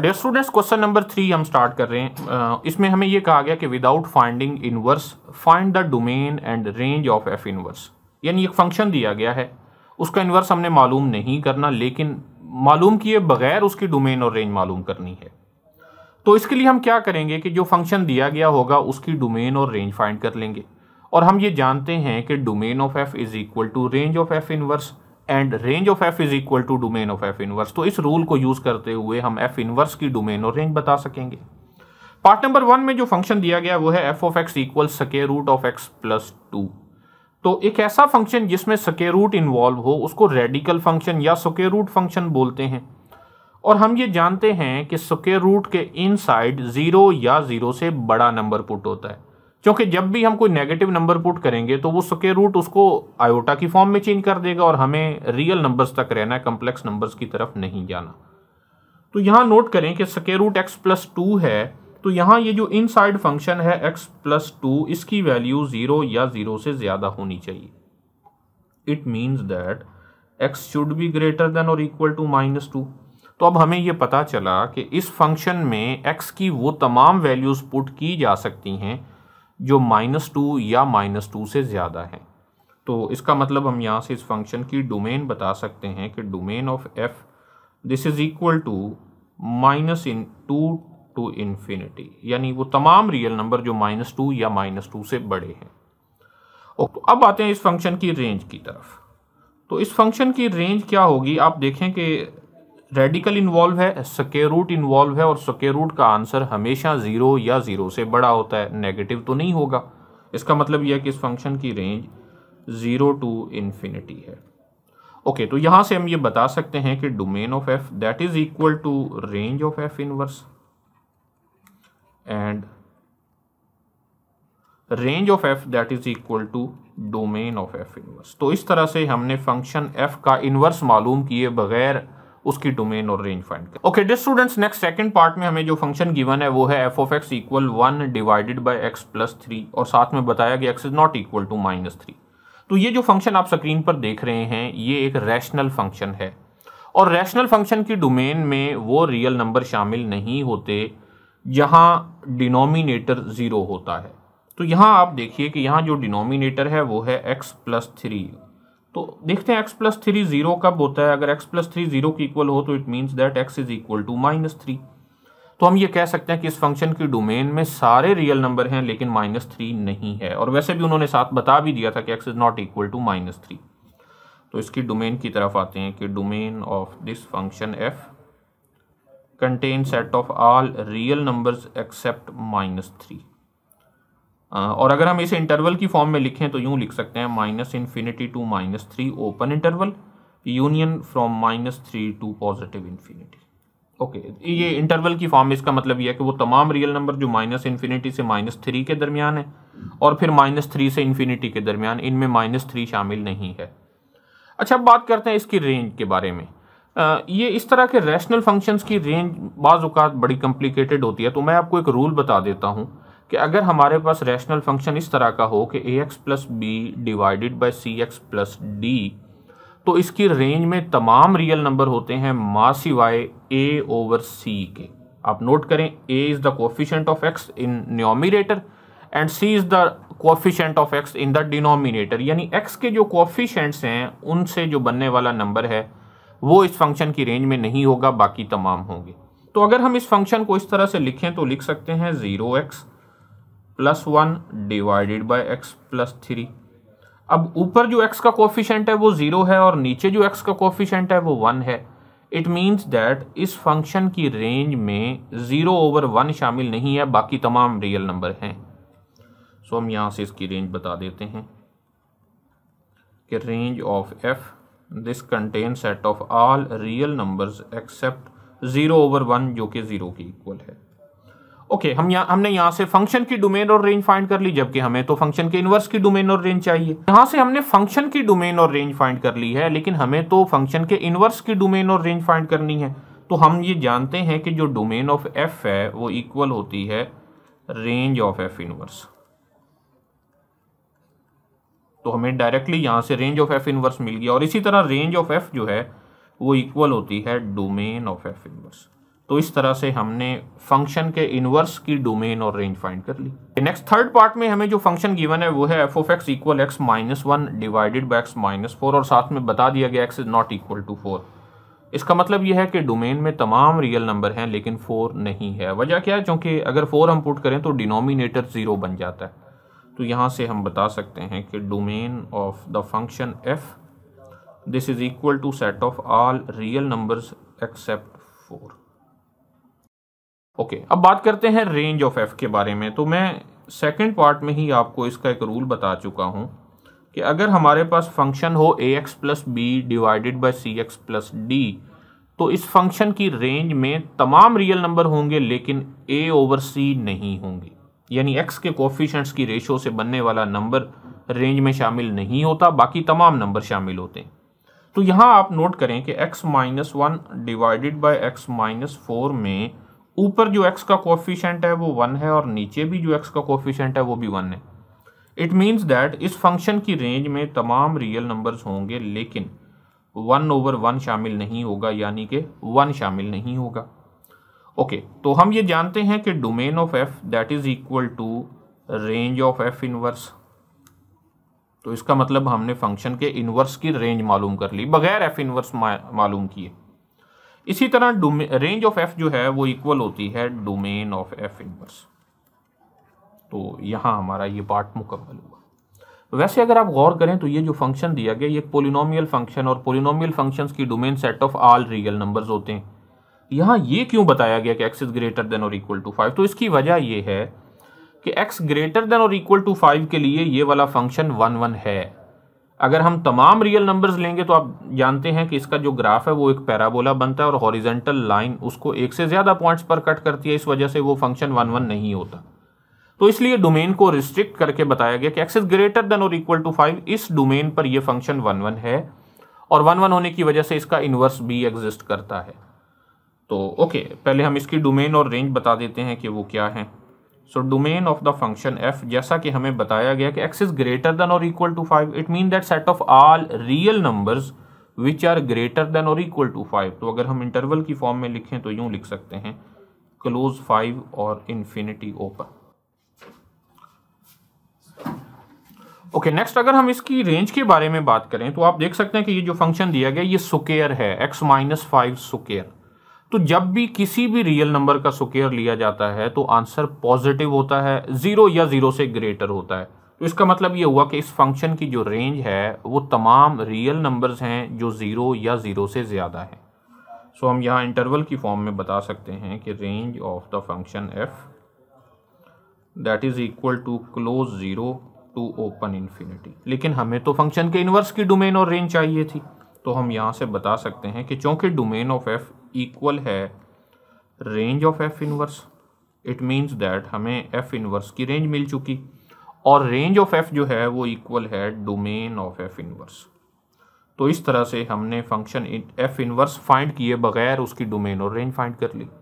dare students question number three हम start कर रहे हैं uh, इसमें हमें यह कहा गया कि without finding inverse find the domain and range of f inverse यानी एक फंक्शन दिया गया है उसका इनवर्स हमने मालूम नहीं करना लेकिन मालूम किए बगैर उसकी डोमेन और रेंज मालूम करनी है तो इसके लिए हम क्या करेंगे कि जो फंक्शन दिया गया होगा उसकी डोमेन और रेंज फाइंड कर लेंगे और हम ये जानते हैं कि domain of f is equal to range of f inverse and range of f is equal to domain of f inverse तो इस रूल को यूज करते हुए हम एफ इनवर्स की डोमेन और रेंज बता सकेंगे पार्ट नंबर वन में जो फंक्शन दिया गया वो है f of x equal square root of x plus two तो एक ऐसा फंक्शन जिसमें सके रूट इन्वॉल्व हो उसको रेडिकल फंक्शन या सके रूट फंक्शन बोलते हैं और हम ये जानते हैं कि सके रूट के इन साइड ज़ीरो या ज़ीरो से बड़ा नंबर पुट होता है क्योंकि जब भी हम कोई नेगेटिव नंबर पुट करेंगे तो वो स्केयर रूट उसको आयोटा की फॉर्म में चेंज कर देगा और हमें रियल नंबर्स तक रहना है कम्प्लेक्स नंबर्स की तरफ नहीं जाना तो यहाँ नोट करें कि square root x plus two है तो यहाँ ये जो इन साइड फंक्शन है एक्स प्लस टू इसकी वैल्यू ज़ीरो या ज़ीरो से ज़्यादा होनी चाहिए it means that x should be greater than और इक्वल टू माइनस टू तो अब हमें ये पता चला कि इस फंक्शन में एक्स की वो तमाम वैल्यूज़ पुट की जा सकती हैं जो माइनस टू या माइनस टू से ज़्यादा है तो इसका मतलब हम यहाँ से इस फंक्शन की डोमेन बता सकते हैं कि domain of f this is equal to minus in two to infinity यानी वो तमाम रियल नंबर जो माइनस टू या माइनस टू से बड़े हैं ओके तो अब आते हैं इस फंक्शन की रेंज की तरफ तो इस फंक्शन की रेंज क्या होगी आप देखें कि रेडिकल इन्वॉल्व है सके रूट इन्वॉल्व है और सके रूट का आंसर हमेशा ज़ीरो या ज़ीरो से बड़ा होता है नेगेटिव तो नहीं होगा इसका मतलब यह कि इस फंक्शन की रेंज ज़ीरो टू इन्फिनिटी है ओके okay, तो यहाँ से हम ये बता सकते हैं कि domain of f that is equal to range of f inverse and range of f that is equal to domain of f inverse तो इस तरह से हमने फंक्शन एफ का इनवर्स मालूम किए बगैर उसकी डोमेन और रेंज फाइंड करें okay dear students next second part में हमें जो फंक्शन गिवन है वो है f of x equal one divided by x plus three और साथ में बताया कि x is not equal to minus three तो ये जो फंक्शन आप स्क्रीन पर देख रहे हैं ये एक रैशनल फंक्शन है और रैशनल फंक्शन की डोमेन में वो रियल नंबर शामिल नहीं होते जहाँ डिनोमिनेटर ज़ीरो होता है तो यहाँ आप देखिए कि यहाँ जो डिनोमिनेटर है वो है एक्स प्लस थ्री तो देखते हैं एक्स प्लस थ्री जीरो कब होता है अगर एक्स प्लस थ्री जीरो की इक्वल हो तो it means that x is equal to minus three तो हम ये कह सकते हैं कि इस फंक्शन की डोमेन में सारे रियल नंबर हैं लेकिन माइनस थ्री नहीं है और वैसे भी उन्होंने साथ बता भी दिया था कि x is not equal to minus three तो इसकी डोमेन की तरफ आते हैं कि domain of this function f contain set of all real numbers except minus three और अगर हम इसे इंटरवल की फॉर्म में लिखें तो यूँ लिख सकते हैं minus infinity to minus three open interval union from minus three to positive infinity okay ये इंटरवल की फॉर्म इसका मतलब यह है कि वो तमाम रियल नंबर जो माइनस इन्फिनिटी से माइनस थ्री के दरमियान है और फिर माइनस थ्री से इन्फिनिटी के दरमियान इनमें माइनस थ्री शामिल नहीं है अच्छा अब बात करते हैं इसकी रेंज के बारे में आ, ये इस तरह के रैशनल फंक्शंस की रेंज बाज़ बड़ी कॉम्प्लिकेटेड होती है तो मैं आपको एक रूल बता देता हूँ कि अगर हमारे पास रैशनल फंक्शन इस तरह का हो कि a x plus b divided by c x plus d तो इसकी रेंज में तमाम रियल नंबर होते हैं मा सिवाय ए ओवर सी के आप नोट करें a is the coefficient of x in numerator and c is the coefficient of x in the denominator यानी एक्स के जो कोफिशेंट्स हैं उनसे जो बनने वाला नंबर है वो इस फंक्शन की रेंज में नहीं होगा बाकी तमाम होंगे तो अगर हम इस फंक्शन को इस तरह से लिखें तो लिख सकते हैं zero x plus one divided by x plus three अब ऊपर जो एक्स का कोफिशेंट है वो ज़ीरो है और नीचे जो एक्स का कोफिशेंट है वो वन है इट मीन्स दैट इस फंक्शन की रेंज में ज़ीरो ओवर वन शामिल नहीं है बाकी तमाम रियल नंबर हैं सो हम यहाँ से इसकी रेंज बता देते हैं कि range of f this contain set of all real numbers except zero over one जो कि ज़ीरो के इक्वल है ओके okay, हम यहाँ हमने यहाँ से फंक्शन की डोमेन और रेंज फाइंड कर ली जबकि हमें तो फंक्शन के इनवर्स की डोमेन और रेंज चाहिए यहाँ से हमने फंक्शन की डोमेन और रेंज फाइंड कर ली है लेकिन हमें तो फंक्शन के इनवर्स की डोमेन और रेंज फाइंड करनी है तो हम ये जानते हैं कि जो डोमेन ऑफ एफ है वो इक्वल होती है रेंज ऑफ एफ इनवर्स तो हमें डायरेक्टली यहाँ से रेंज ऑफ एफ इनवर्स मिल गया और इसी तरह रेंज ऑफ एफ जो है वो इक्वल होती है डोमेन ऑफ एफ इनवर्स तो इस तरह से हमने फंक्शन के इनवर्स की डोमेन और रेंज फाइंड कर ली नेक्स्ट थर्ड पार्ट में हमें जो फंक्शन गिवन है वो है f of x equal x minus one divided by x minus four और साथ में बता दिया गया x is not equal to four इसका मतलब यह है कि डोमेन में तमाम रियल नंबर हैं लेकिन फोर नहीं है वजह क्या है चूंकि अगर फोर हम पुट करें तो डिनोमिनेटर ज़ीरो बन जाता है तो यहाँ से हम बता सकते हैं कि domain of the function f this is equal to set of all real numbers except four okay अब बात करते हैं रेंज ऑफ एफ के बारे में तो मैं सेकंड पार्ट में ही आपको इसका एक रूल बता चुका हूँ कि अगर हमारे पास फंक्शन हो a x plus b divided by c x plus d तो इस फंक्शन की रेंज में तमाम रियल नंबर होंगे लेकिन ए ओवर सी नहीं होंगे यानी एक्स के कोफिशंट्स की रेशो से बनने वाला नंबर रेंज में शामिल नहीं होता बाकी तमाम नंबर शामिल होते हैं तो यहाँ आप नोट करें कि x minus one divided by x minus four में ऊपर जो एक्स का कोफिशेंट है वो वन है और नीचे भी जो एक्स का कोफिशेंट है वो भी वन है इट मीन्स दैट इस फंक्शन की रेंज में तमाम रियल नंबर्स होंगे लेकिन वन ओवर वन शामिल नहीं होगा यानी कि वन शामिल नहीं होगा ओके okay, तो हम ये जानते हैं कि domain of f that is equal to range of f inverse तो इसका मतलब हमने फंक्शन के इनवर्स की रेंज मालूम कर ली बगैर एफ इनवर्स मालूम किए इसी तरह रेंज ऑफ एफ जो है वो इक्वल होती है डोमेन ऑफ एफ इनवर्स तो यहाँ हमारा ये पार्ट मुकम्मल हुआ वैसे अगर आप गौर करें तो ये जो फंक्शन दिया गया ये पोलिनोमियल फंक्शन और पोलिनोमियल फंक्शन की domain set of all real numbers होते हैं यहाँ ये क्यों बताया गया कि एक्स इज ग्रेटर देन और इक्वल टू फाइव तो इसकी वजह यह है कि एक्स ग्रेटर देन और इक्वल टू फाइव के लिए ये वाला फंक्शन वन वन है अगर हम तमाम रियल नंबर्स लेंगे तो आप जानते हैं कि इसका जो ग्राफ है वो एक पैराबोला बनता है और हॉरिजेंटल लाइन उसको एक से ज़्यादा पॉइंट्स पर कट करती है इस वजह से वो फंक्शन वन वन नहीं होता तो इसलिए डोमेन को रिस्ट्रिक्ट करके बताया गया कि एक्सेस ग्रेटर देन और इक्वल टू फाइव इस डोमेन पर यह फंक्शन वन वन है और वन वन होने की वजह से इसका इन्वर्स भी एग्जिस्ट करता है तो ओके पहले हम इसकी डोमेन और रेंज बता देते हैं कि वो क्या है so domain of the function F जैसा कि हमें बताया गया कि एक्स इज ग्रेटर देन और equal to five it mean that set of all real numbers which are greater than और इक्वल टू फाइव तो अगर हम इंटरवल की फॉर्म में लिखें तो यूं लिख सकते हैं क्लोज फाइव और infinity open okay okay, next अगर हम इसकी रेंज के बारे में बात करें तो आप देख सकते हैं कि ये जो फंक्शन दिया गया ये सुकेयर है एक्स माइनस फाइव सुकेयर तो जब भी किसी भी रियल नंबर का सुकेयर लिया जाता है तो आंसर पॉजिटिव होता है ज़ीरो या ज़ीरो से ग्रेटर होता है तो इसका मतलब ये हुआ कि इस फंक्शन की जो रेंज है वो तमाम रियल नंबर्स हैं जो ज़ीरो या ज़ीरो से ज़्यादा हैं सो हम यहाँ इंटरवल की फॉर्म में बता सकते हैं कि range of the function f that is equal to close zero to open infinity लेकिन हमें तो फंक्शन के इनवर्स की डोमेन और रेंज चाहिए थी तो हम यहाँ से बता सकते हैं कि चूंकि डोमेन ऑफ एफ इक्वल है range of f inverse it means that हमें एफ इनवर्स की रेंज मिल चुकी और रेंज ऑफ एफ जो है वो इक्वल है डोमेन ऑफ एफ इनवर्स तो इस तरह से हमने फंक्शन एफ इनवर्स फाइंड किए बगैर उसकी डोमेन और रेंज फाइंड कर ली